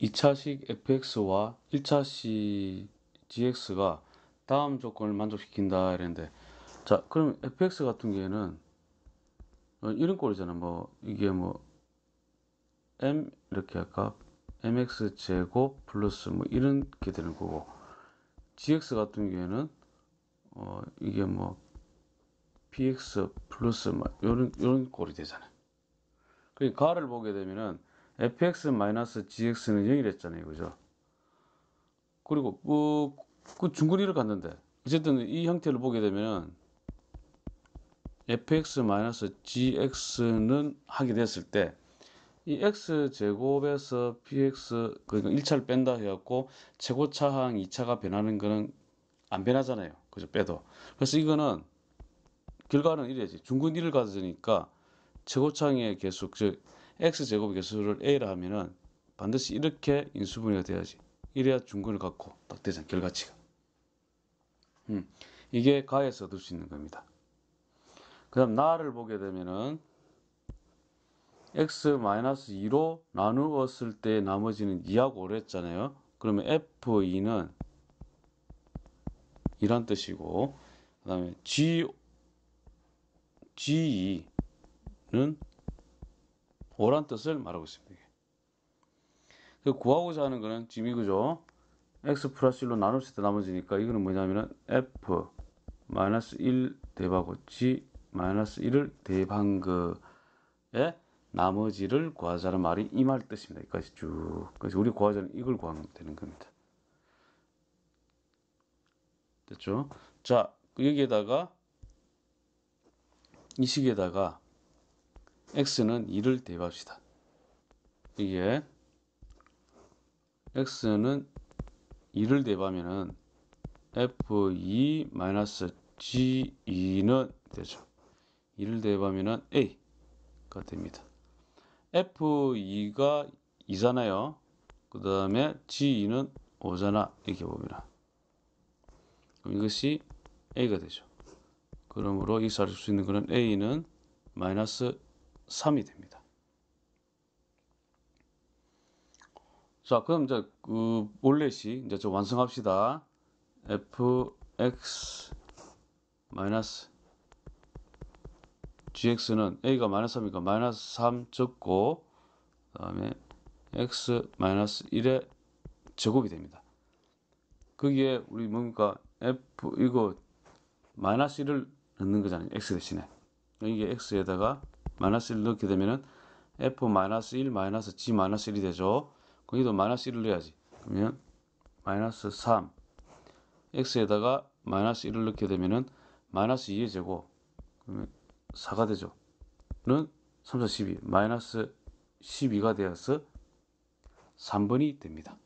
2차식 fx와 1차식 gx가 다음 조건을 만족시킨다 이랬는데 자 그럼 fx 같은 경우에는 어, 이런 꼴이잖아 뭐 이게 뭐 m 이렇게 할까 mx 제곱 플러스 뭐 이런 게 되는 거고 gx 같은 경우에는 어 이게 뭐 px 플러스 뭐이런 요런 꼴이 되잖아요 그러 그러니까 가를 보게 되면은 fx-gx는 0이랬잖아요. 그죠? 그리고 어, 그 중거리를 갔는데 어쨌든 이 형태를 보게 되면 fx-gx는 하게 됐을 때 이 x제곱에서 px 그러니까 1차를 뺀다 해갖고 최고차항 2차가 변하는 거는 안 변하잖아요. 그죠? 빼도. 그래서 이거는 결과는 이래야지. 중근 1을 가져니까 최고차항의 계속 즉 x제곱 개수를 a라 하면은 반드시 이렇게 인수분해가 돼야지. 이래야 중근을 갖고 딱 되잖아, 결과치가. 음, 이게 가에서 얻을 수 있는 겁니다. 그 다음 나를 보게 되면은 x-2로 나누었을 때 나머지는 2하고 5 했잖아요. 그러면 f2는 이란 뜻이고 그 다음에 g2는 오란 뜻을 말하고 있습니다. 그 구하고자 하는 거는 지금 이거죠. x 플러스 1로 나눌수 있다 나머지니까 이거는 뭐냐면은 f 마이너스 1 대입하고 g 마이너스 1을 대입한 거에 나머지를 구하자는 말이 이말 뜻입니다. 여기까지 쭉. 그래서 우리 구하자는 이걸 구하면 되는 겁니다. 됐죠? 자, 여기에다가 이 식에다가 x는 2를 대입합시다. 이게 x는 2를 대입하면은 f2 e g2는 되죠. 2를 대입하면은 a가 됩니다. f2가 2잖아요. 그 다음에 g2는 5잖아. 이렇게 봅니다. 그럼 이것이 a가 되죠. 그러므로 이사를 수 있는 것은 a는 마이너스 3이 됩니다. 자, 그럼 이제 그 올렛이 이제 좀 완성합시다. fx gx는 a가 마이너스 3이니까 마이너스 3 적고 그 다음에 x 마이너스 1의 제곱이 됩니다. 거기에 우리 뭡니까 f 이거 마이너스 1을 넣는 거잖아요. x 대신에 이게 x에다가 마이너스 를 넣게 되면은 f 마이너스 1 마이너스 g 마이너스 1이 되죠. 거기도 마이너스 1을 넣어야지. 그러면 마이너스 3 x에다가 마이너스 1을 넣게 되면은 마이너스 2의 제곱 그러면 4가 되죠. 는 3, 4, 12 마이너스 12가 되어서 3번이 됩니다.